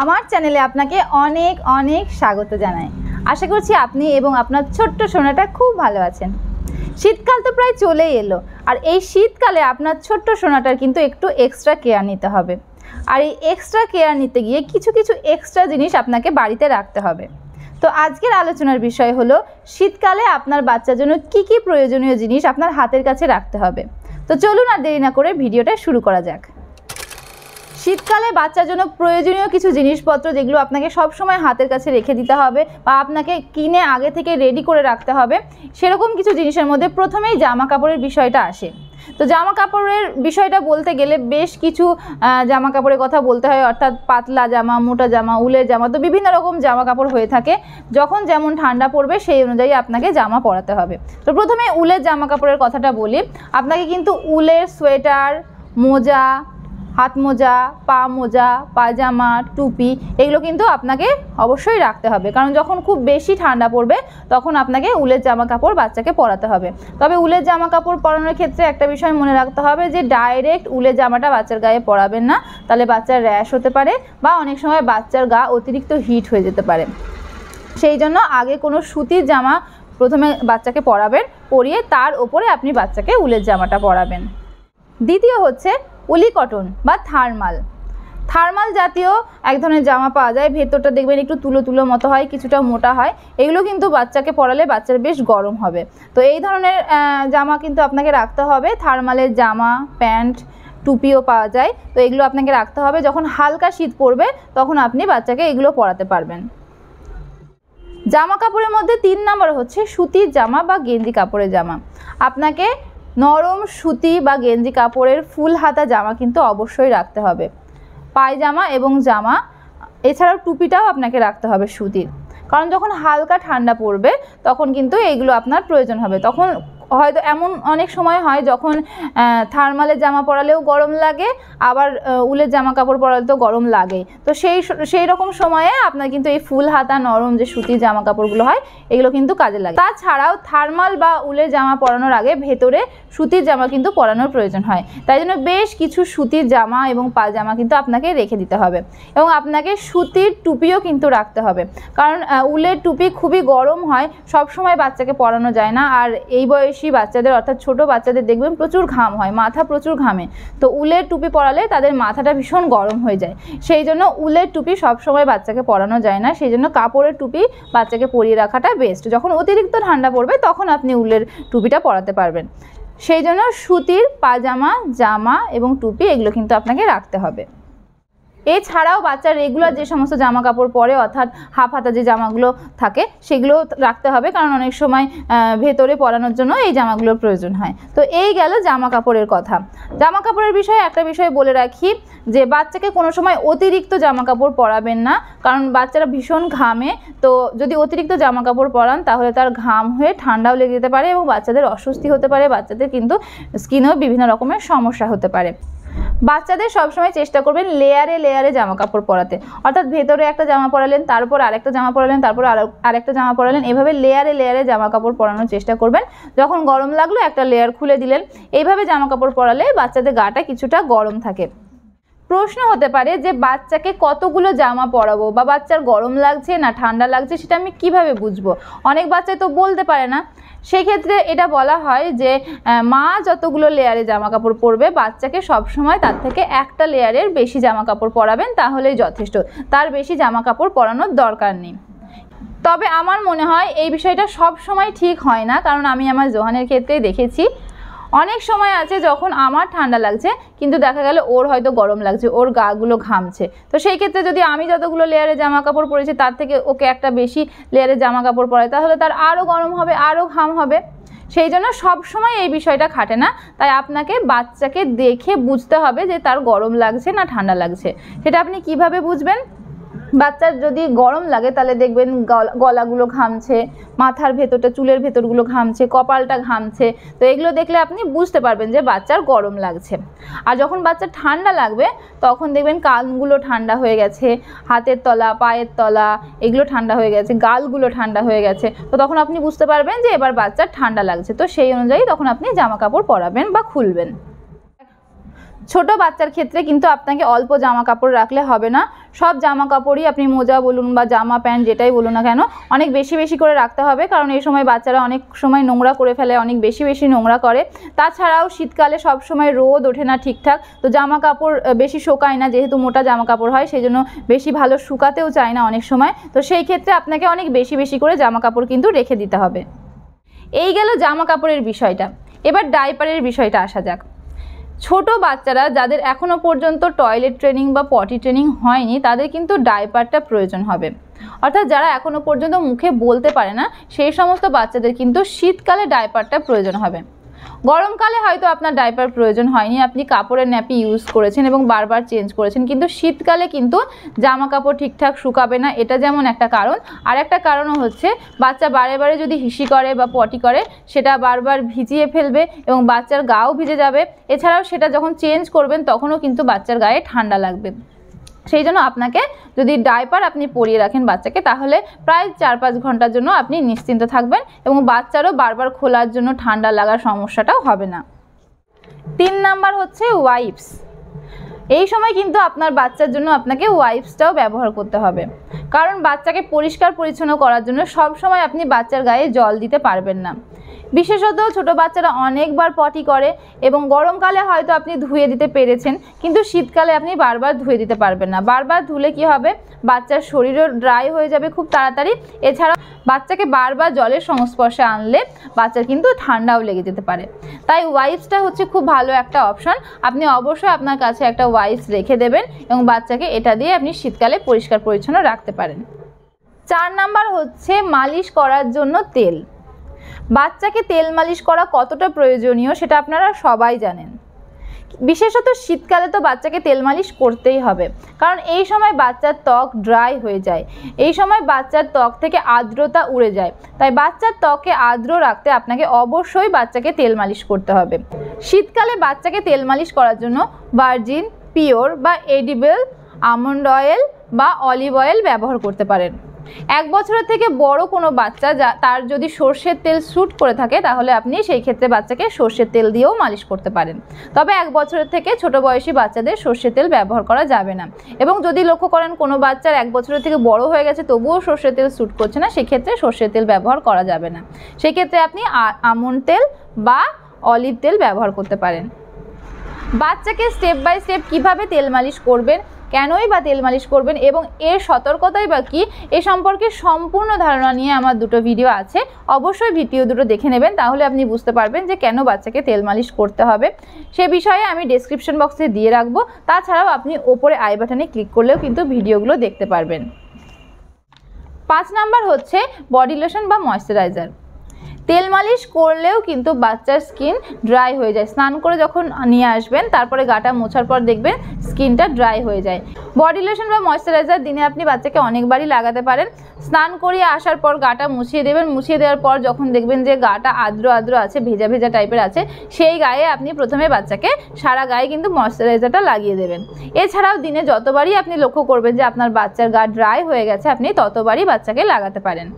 আমার চ্যানেলে আপনাকে অনেক অনেক স্বাগত জানাই আশা করছি আপনি এবং আপনার ছোট্ট সোনাটা খুব ভালো আছেন শীতকাল তো প্রায় চলেই এলো আর এই শীতকালে আপনার ছোট্ট সোনাটার কিন্তু একটু এক্সট্রা কেয়ার নিতে হবে আর এই এক্সট্রা কেয়ার নিতে গিয়ে কিছু কিছু এক্সট্রা জিনিস আপনাকে বাড়িতে রাখতে হবে তো আজকের আলোচনার বিষয় হলো শীতকালে আপনার বাচ্চার জন্য কি কি প্রয়োজনীয় জিনিস আপনার হাতের কাছে রাখতে হবে তো চলুন আর দেরি না করে ভিডিওটা শুরু করা যাক শীতকালে বাচ্চার জন্য প্রয়োজনীয় কিছু জিনিসপত্র যেগুলো আপনাকে সবসময় হাতের কাছে রেখে দিতে হবে বা আপনাকে কিনে আগে থেকে রেডি করে রাখতে হবে সেরকম কিছু জিনিসের মধ্যে প্রথমেই জামা কাপড়ের বিষয়টা আসে তো জামা কাপড়ের বিষয়টা বলতে গেলে বেশ কিছু জামা কাপড়ের কথা বলতে হয় অর্থাৎ পাতলা জামা মোটা জামা উলের জামা তো বিভিন্ন রকম জামা কাপড় হয়ে থাকে যখন যেমন ঠান্ডা পড়বে সেই অনুযায়ী আপনাকে জামা পরাতে হবে তো প্রথমে উলের জামা কাপড়ের কথাটা বলি আপনাকে কিন্তু উলের সোয়েটার মোজা হাত মোজা পা মোজা পাজামা টুপি এগুলো কিন্তু আপনাকে অবশ্যই রাখতে হবে কারণ যখন খুব বেশি ঠান্ডা পড়বে তখন আপনাকে উলের জামা কাপড় বাচ্চাকে পরাতে হবে তবে উলের জামা কাপড় পরানোর ক্ষেত্রে একটা বিষয় মনে রাখতে হবে যে ডাইরেক্ট উলের জামাটা বাচ্চার গায়ে পরাবেন না তাহলে বাচ্চার র্যাশ হতে পারে বা অনেক সময় বাচ্চার গা অতিরিক্ত হিট হয়ে যেতে পারে সেই জন্য আগে কোনো সুতির জামা প্রথমে বাচ্চাকে পরাবেন পরিয়ে তার ওপরে আপনি বাচ্চাকে উলের জামাটা পরাবেন দ্বিতীয় হচ্ছে উলি কটন বা থার্মাল থার্মাল জাতীয় এক ধরনের জামা পাওয়া যায় ভেতরটা দেখবেন একটু তুলো তুলো মতো হয় কিছুটা মোটা হয় এগুলো কিন্তু বাচ্চাকে পরালে বাচ্চার বেশ গরম হবে তো এই ধরনের জামা কিন্তু আপনাকে রাখতে হবে থার্মালের জামা প্যান্ট টুপিও পাওয়া যায় তো এগুলো আপনাকে রাখতে হবে যখন হালকা শীত পড়বে তখন আপনি বাচ্চাকে এগুলো পরাতে পারবেন জামা কাপড়ের মধ্যে তিন নম্বর হচ্ছে সুতির জামা বা গেঞ্জি কাপড়ের জামা আপনাকে নরম সুতি বা গেঞ্জি কাপড়ের ফুল হাতা জামা কিন্তু অবশ্যই রাখতে হবে পায়জামা এবং জামা এছাড়াও টুপিটাও আপনাকে রাখতে হবে সুতির কারণ যখন হালকা ঠান্ডা পড়বে তখন কিন্তু এইগুলো আপনার প্রয়োজন হবে তখন হয়তো এমন অনেক সময় হয় যখন থার্মালের জামা পরালেও গরম লাগে আবার উলের জামা কাপড় পরালে তো গরম লাগে তো সেই সেই রকম সময়ে আপনার কিন্তু এই ফুল হাতা নরম যে সুতির জামা কাপড়গুলো হয় এগুলো কিন্তু কাজে লাগে তাছাড়াও থার্মাল বা উলের জামা পরানোর আগে ভেতরে সুতির জামা কিন্তু পরানোর প্রয়োজন হয় তাই জন্য বেশ কিছু সুতির জামা এবং পাজামা কিন্তু আপনাকে রেখে দিতে হবে এবং আপনাকে সুতির টুপিও কিন্তু রাখতে হবে কারণ উলের টুপি খুবই গরম হয় সব সময় বাচ্চাকে পরানো যায় না আর এই বয়স বয়সী বাচ্চাদের অর্থাৎ ছোট বাচ্চাদের দেখবেন প্রচুর ঘাম হয় মাথা প্রচুর ঘামে তো উলের টুপি পরালে তাদের মাথাটা ভীষণ গরম হয়ে যায় সেই জন্য উলের টুপি সবসময় বাচ্চাকে পরানো যায় না সেই জন্য কাপড়ের টুপি বাচ্চাকে পরিয়ে রাখাটা বেস্ট যখন অতিরিক্ত ঠান্ডা পড়বে তখন আপনি উলের টুপিটা পরাতে পারবেন সেই জন্য সুতির পাজামা জামা এবং টুপি এগুলো কিন্তু আপনাকে রাখতে হবে এছাড়াও বাচ্চার রেগুলার যে সমস্ত জামা কাপড় পরে অর্থাৎ হাফ হাতা যে জামাগুলো থাকে সেগুলো রাখতে হবে কারণ অনেক সময় ভেতরে পরানোর জন্য এই জামাগুলোর প্রয়োজন হয় তো এই গেল জামা কাপড়ের কথা জামা কাপড়ের বিষয়ে একটা বিষয় বলে রাখি যে বাচ্চাকে কোনো সময় অতিরিক্ত জামা কাপড় পরাবেন না কারণ বাচ্চারা ভীষণ ঘামে তো যদি অতিরিক্ত জামা কাপড় পরান তাহলে তার ঘাম হয়ে ঠান্ডাও লেগে যেতে পারে এবং বাচ্চাদের অস্বস্তি হতে পারে বাচ্চাদের কিন্তু স্কিনেও বিভিন্ন রকমের সমস্যা হতে পারে বাচ্চাদের সবসময় চেষ্টা করবেন লেয়ারে লেয়ারে জামা কাপড় পরাতে অর্থাৎ ভেতরে একটা জামা পরালেন তারপর আরেকটা জামা পরালেন তারপর আরেকটা জামা পরালেন এভাবে লেয়ারে লেয়ারে জামা কাপড় পরানোর চেষ্টা করবেন যখন গরম লাগলো একটা লেয়ার খুলে দিলেন এইভাবে জামা কাপড় পরালে বাচ্চাদের গাটা কিছুটা গরম থাকে প্রশ্ন হতে পারে যে বাচ্চাকে কতগুলো জামা পরাবো বা বাচ্চার গরম লাগছে না ঠান্ডা লাগছে সেটা আমি কিভাবে বুঝবো অনেক বাচ্চা তো বলতে পারে না সেক্ষেত্রে এটা বলা হয় যে মা যতগুলো লেয়ারে জামা কাপড় পরবে বাচ্চাকে সবসময় তার থেকে একটা লেয়ারের বেশি জামা কাপড় পরাবেন তাহলেই যথেষ্ট তার বেশি জামা কাপড় পরানোর দরকার নেই তবে আমার মনে হয় এই বিষয়টা সব সময় ঠিক হয় না কারণ আমি আমার জোহানের ক্ষেত্রেই দেখেছি অনেক সময় আছে যখন আমার ঠান্ডা লাগছে কিন্তু দেখা গেল ওর হয়তো গরম লাগছে ওর গাগুলো ঘামছে তো সেই ক্ষেত্রে যদি আমি যতগুলো লেয়ারে জামা কাপড় পরেছি তার থেকে ওকে একটা বেশি লেয়ারে জামা কাপড় পরে তাহলে তার আরও গরম হবে আরও ঘাম হবে সেই জন্য সবসময় এই বিষয়টা খাটে না তাই আপনাকে বাচ্চাকে দেখে বুঝতে হবে যে তার গরম লাগছে না ঠান্ডা লাগছে সেটা আপনি কিভাবে বুঝবেন বাচ্চার যদি গরম লাগে তাহলে দেখবেন গলাগুলো ঘামছে মাথার ভেতরটা চুলের ভেতরগুলো ঘামছে কপালটা ঘামছে তো এগুলো দেখলে আপনি বুঝতে পারবেন যে বাচ্চার গরম লাগছে আর যখন বাচ্চা ঠান্ডা লাগবে তখন দেখবেন কানগুলো ঠান্ডা হয়ে গেছে হাতের তলা পায়ের তলা এগুলো ঠান্ডা হয়ে গেছে গালগুলো ঠান্ডা হয়ে গেছে তো তখন আপনি বুঝতে পারবেন যে এবার বাচ্চার ঠান্ডা লাগছে তো সেই অনুযায়ী তখন আপনি জামা কাপড় পরাবেন বা খুলবেন ছোট বাচ্চার ক্ষেত্রে কিন্তু আপনাকে অল্প জামা কাপড় রাখলে হবে না সব জামা কাপড়ই আপনি মোজা বলুন বা জামা প্যান্ট যেটাই বলুন না কেন অনেক বেশি বেশি করে রাখতে হবে কারণ এই সময় বাচ্চারা অনেক সময় নোংরা করে ফেলে অনেক বেশি বেশি নোংরা করে তাছাড়াও শীতকালে সব সময় রোদ ওঠে না ঠিকঠাক তো জামা কাপড় বেশি শোকায় না যেহেতু মোটা জামা কাপড় হয় সেই জন্য বেশি ভালো শুকাতেও চায় না অনেক সময় তো সেই ক্ষেত্রে আপনাকে অনেক বেশি বেশি করে জামা কাপড় কিন্তু রেখে দিতে হবে এই গেল জামা কাপড়ের বিষয়টা এবার ডাইপারের বিষয়টা আসা যাক ছোট বাচ্চারা যাদের এখনও পর্যন্ত টয়লেট ট্রেনিং বা পটি ট্রেনিং হয়নি তাদের কিন্তু ডাইপারটা প্রয়োজন হবে অর্থাৎ যারা এখনও পর্যন্ত মুখে বলতে পারে না সেই সমস্ত বাচ্চাদের কিন্তু শীতকালে ডাইপারটা প্রয়োজন হবে গরমকালে হয়তো আপনার ডাইপার প্রয়োজন হয়নি আপনি কাপড়ের ন্যাপি ইউজ করেছেন এবং বারবার চেঞ্জ করেছেন কিন্তু শীতকালে কিন্তু জামা কাপড় ঠিকঠাক শুকাবে না এটা যেমন একটা কারণ আর একটা কারণও হচ্ছে বাচ্চা বারে বারে যদি হিসি করে বা পটি করে সেটা বারবার ভিজিয়ে ফেলবে এবং বাচ্চার গাও ভিজে যাবে এছাড়াও সেটা যখন চেঞ্জ করবেন তখনও কিন্তু বাচ্চার গায়ে ঠান্ডা লাগবে সেই জন্য আপনাকে যদি ডাইপার আপনি পরিয়ে রাখেন বাচ্চাকে তাহলে প্রায় চার পাঁচ ঘন্টার জন্য আপনি নিশ্চিন্ত থাকবেন এবং বাচ্চারও বারবার খোলার জন্য ঠান্ডা লাগার সমস্যাটাও হবে না তিন নাম্বার হচ্ছে ওয়াইপস এই সময় কিন্তু আপনার বাচ্চার জন্য আপনাকে ওয়াইপসটাও ব্যবহার করতে হবে কারণ বাচ্চাকে পরিষ্কার পরিচ্ছন্ন করার জন্য সব সময় আপনি বাচ্চার গায়ে জল দিতে পারবেন না বিশেষত ছোট বাচ্চারা অনেকবার পটি করে এবং গরমকালে হয়তো আপনি ধুয়ে দিতে পেরেছেন কিন্তু শীতকালে আপনি বারবার ধুয়ে দিতে পারবেন না বারবার ধুলে কি হবে বাচ্চার শরীরও ড্রাই হয়ে যাবে খুব তাড়াতাড়ি এছাড়া বাচ্চাকে বারবার জলের সংস্পর্শে আনলে বাচ্চার কিন্তু ঠান্ডাও লেগে যেতে পারে তাই ওয়াইপসটা হচ্ছে খুব ভালো একটা অপশন আপনি অবশ্যই আপনার কাছে একটা ওয়াইপস রেখে দেবেন এবং বাচ্চাকে এটা দিয়ে আপনি শীতকালে পরিষ্কার পরিচ্ছন্ন রাখতে পারেন চার নাম্বার হচ্ছে মালিশ করার জন্য তেল বাচ্চাকে তেল মালিশ করা কতটা প্রয়োজনীয় সেটা আপনারা সবাই জানেন বিশেষত শীতকালে তো বাচ্চাকে তেল মালিশ করতেই হবে কারণ এই সময় বাচ্চার ত্বক ড্রাই হয়ে যায় এই সময় বাচ্চার ত্বক থেকে আর্দ্রতা উড়ে যায় তাই বাচ্চার ত্বকে আর্দ্র রাখতে আপনাকে অবশ্যই বাচ্চাকে তেল মালিশ করতে হবে শীতকালে বাচ্চাকে তেল মালিশ করার জন্য ভার্জিন পিওর বা এডিবেল আমন্ড অয়েল বা অলিভ অয়েল ব্যবহার করতে পারেন এক বছরের থেকে বড় কোনো বাচ্চা যা তার যদি সর্ষের তেল স্যুট করে থাকে তাহলে আপনি সেই ক্ষেত্রে বাচ্চাকে সর্ষের তেল দিয়েও মালিশ করতে পারেন তবে এক বছরের থেকে ছোট বয়সী বাচ্চাদের সর্ষের তেল ব্যবহার করা যাবে না এবং যদি লক্ষ্য করেন কোনো বাচ্চার এক বছরের থেকে বড় হয়ে গেছে তবুও সর্ষের তেল স্যুট করছে না সেক্ষেত্রে সর্ষের তেল ব্যবহার করা যাবে না সেক্ষেত্রে আপনি আমন তেল বা অলিভ তেল ব্যবহার করতে পারেন বাচ্চাকে স্টেপ বাই স্টেপ কিভাবে তেল মালিশ করবেন কেনই বা তেল মালিশ করবেন এবং এর সতর্কতাই বা কী এ সম্পর্কে সম্পূর্ণ ধারণা নিয়ে আমার দুটো ভিডিও আছে অবশ্যই ভিডিও দুটো দেখে নেবেন তাহলে আপনি বুঝতে পারবেন যে কেন বাচ্চাকে তেল মালিশ করতে হবে সে বিষয়ে আমি ডেসক্রিপশন বক্সে দিয়ে রাখবো তাছাড়াও আপনি ওপরে আই বাটনে ক্লিক করলেও কিন্তু ভিডিওগুলো দেখতে পারবেন পাঁচ নাম্বার হচ্ছে বডি লোশন বা ময়শ্চারাইজার তেল মালিশ করলেও কিন্তু বাচ্চার স্কিন ড্রাই হয়ে যায় স্নান করে যখন নিয়ে আসবেন তারপরে গাটা মোছার পর দেখবেন স্কিনটা ড্রাই হয়ে যায় বডি লোশন বা ময়শ্চারাইজার দিনে আপনি বাচ্চাকে অনেকবারই লাগাতে পারেন স্নান করিয়ে আসার পর গাটা মুছিয়ে দেবেন মুছিয়ে দেওয়ার পর যখন দেখবেন যে গাটা আদ্র আদ্র আছে ভেজা ভেজা টাইপের আছে সেই গায়ে আপনি প্রথমে বাচ্চাকে সারা গায়ে কিন্তু ময়শ্চারাইজারটা লাগিয়ে দেবেন এছাড়াও দিনে যতবারই আপনি লক্ষ্য করবেন যে আপনার বাচ্চার গা ড্রাই হয়ে গেছে আপনি ততবারই বাচ্চাকে লাগাতে পারেন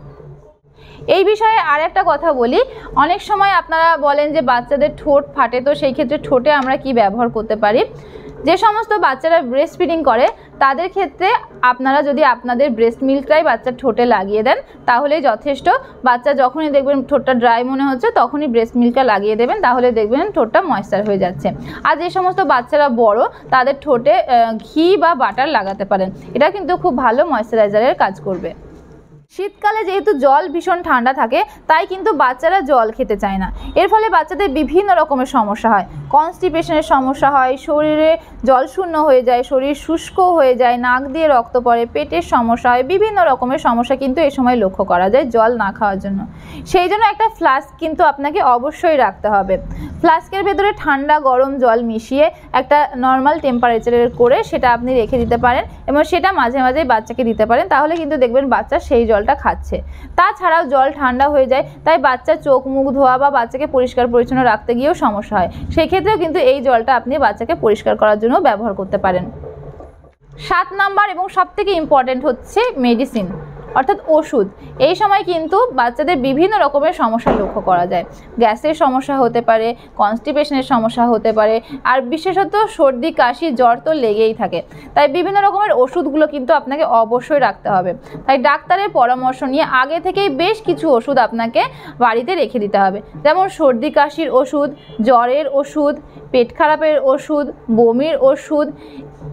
এই বিষয়ে আর একটা কথা বলি অনেক সময় আপনারা বলেন যে বাচ্চাদের ঠোঁট ফাটে তো সেই ক্ষেত্রে ঠোঁটে আমরা কি ব্যবহার করতে পারি যে সমস্ত বাচ্চারা ব্রেস্ট ফিডিং করে তাদের ক্ষেত্রে আপনারা যদি আপনাদের ব্রেস্ট মিল্কটাই বাচ্চার ঠোঁটে লাগিয়ে দেন তাহলেই যথেষ্ট বাচ্চা যখনই দেখবেন ঠোঁটটা ড্রাই মনে হচ্ছে তখনই ব্রেস্ট মিল্কটা লাগিয়ে দেবেন তাহলে দেখবেন ঠোঁটটা ময়েশ্চার হয়ে যাচ্ছে আর যে সমস্ত বাচ্চারা বড় তাদের ঠোঁটে ঘি বা বাটার লাগাতে পারেন এটা কিন্তু খুব ভালো ময়েশ্চারাইজারের কাজ করবে শীতকালে যেহেতু জল ভীষণ ঠান্ডা থাকে তাই কিন্তু বাচ্চারা জল খেতে চায় না এর ফলে বাচ্চাদের বিভিন্ন রকমের সমস্যা হয় কনস্টিপেশনের সমস্যা হয় শরীরে জল শূন্য হয়ে যায় শরীর শুষ্ক হয়ে যায় নাক দিয়ে রক্ত পড়ে পেটের সমস্যা হয় বিভিন্ন রকমের সমস্যা কিন্তু এ সময় লক্ষ্য করা যায় জল না খাওয়ার জন্য সেই জন্য একটা ফ্লাস্ক কিন্তু আপনাকে অবশ্যই রাখতে হবে ফ্লাস্কের ভেতরে ঠান্ডা গরম জল মিশিয়ে একটা নর্মাল টেম্পারেচারের করে সেটা আপনি রেখে দিতে পারেন এবং সেটা মাঝে মাঝে বাচ্চাকে দিতে পারেন তাহলে কিন্তু দেখবেন বাচ্চা সেই জল জলটা খাচ্ছে তাছাড়াও জল ঠান্ডা হয়ে যায় তাই বাচ্চা চোখ মুখ ধোয়া বা বাচ্চাকে পরিষ্কার পরিচ্ছন্ন রাখতে গিয়েও সমস্যা হয় সেক্ষেত্রেও কিন্তু এই জলটা আপনি বাচ্চাকে পরিষ্কার করার জন্য ব্যবহার করতে পারেন সাত নাম্বার এবং সবথেকে ইম্পর্ট্যান্ট হচ্ছে মেডিসিন অর্থাৎ ওষুধ এই সময় কিন্তু বাচ্চাদের বিভিন্ন রকমের সমস্যা লক্ষ্য করা যায় গ্যাসের সমস্যা হতে পারে কনস্টিপেশনের সমস্যা হতে পারে আর বিশেষত সর্দি কাশি জ্বর তো লেগেই থাকে তাই বিভিন্ন রকমের ওষুধগুলো কিন্তু আপনাকে অবশ্যই রাখতে হবে তাই ডাক্তারের পরামর্শ নিয়ে আগে থেকেই বেশ কিছু ওষুধ আপনাকে বাড়িতে রেখে দিতে হবে যেমন সর্দি কাশির ওষুধ জ্বরের ওষুধ পেট খারাপের ওষুধ বমির ওষুধ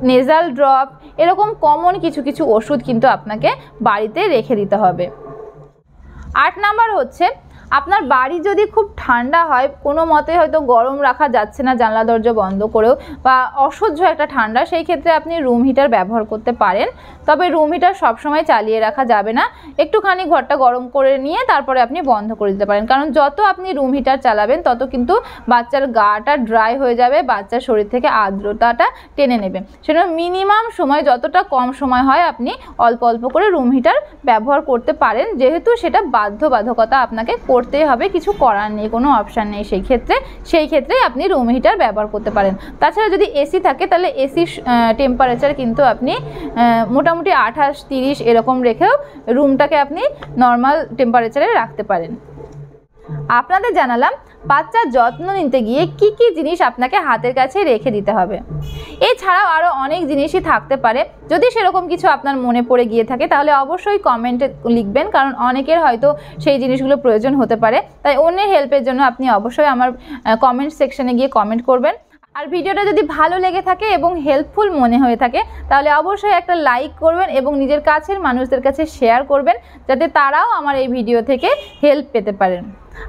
নেজাল ড্রপ এরকম কমন কিছু কিছু ওষুধ কিন্তু আপনাকে বাড়িতে রেখে দিতে হবে আট নাম্বার হচ্ছে আপনার বাড়ি যদি খুব ঠান্ডা হয় কোনো মতে হয়তো গরম রাখা যাচ্ছে না জানলা দরজা বন্ধ করেও বা অসহ্য একটা ঠান্ডা সেই ক্ষেত্রে আপনি রুম হিটার ব্যবহার করতে পারেন তবে রুম হিটার সবসময় চালিয়ে রাখা যাবে না একটুখানি ঘরটা গরম করে নিয়ে তারপরে আপনি বন্ধ করে দিতে পারেন কারণ যত আপনি রুম হিটার চালাবেন তত কিন্তু বাচ্চার গাটা ড্রাই হয়ে যাবে বাচ্চার শরীর থেকে আর্দ্রতাটা টেনে নেবে সেটা মিনিমাম সময় যতটা কম সময় হয় আপনি অল্প অল্প করে রুম হিটার ব্যবহার করতে পারেন যেহেতু সেটা বাধ্যবাধকতা আপনাকে করতে করতেই হবে কিছু করার নেই কোনো অপশান নেই সেই ক্ষেত্রে সেই ক্ষেত্রে আপনি রুম হিটার ব্যবহার করতে পারেন তাছাড়া যদি এসি থাকে তাহলে এসির টেম্পারেচার কিন্তু আপনি মোটামুটি আঠাশ তিরিশ এরকম রেখেও রুমটাকে আপনি নর্মাল টেম্পারেচারে রাখতে পারেন আপনাদের জানালাম বাচ্চার যত্ন নিতে গিয়ে কি কি জিনিস আপনাকে হাতের কাছে রেখে দিতে হবে এছাড়াও আরও অনেক জিনিসই থাকতে পারে যদি সেরকম কিছু আপনার মনে পড়ে গিয়ে থাকে তাহলে অবশ্যই কমেন্টে লিখবেন কারণ অনেকের হয়তো সেই জিনিসগুলো প্রয়োজন হতে পারে তাই অন্যের হেল্পের জন্য আপনি অবশ্যই আমার কমেন্ট সেকশনে গিয়ে কমেন্ট করবেন আর ভিডিওটা যদি ভালো লেগে থাকে এবং হেল্পফুল মনে হয়ে থাকে তাহলে অবশ্যই একটা লাইক করবেন এবং নিজের কাছের মানুষদের কাছে শেয়ার করবেন যাতে তারাও আমার এই ভিডিও থেকে হেল্প পেতে পারেন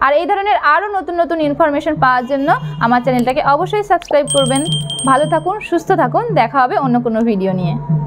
আর এই ধরনের আরও নতুন নতুন ইনফরমেশন পাওয়ার জন্য আমার চ্যানেলটাকে অবশ্যই সাবস্ক্রাইব করবেন ভালো থাকুন সুস্থ থাকুন দেখা হবে অন্য কোনো ভিডিও নিয়ে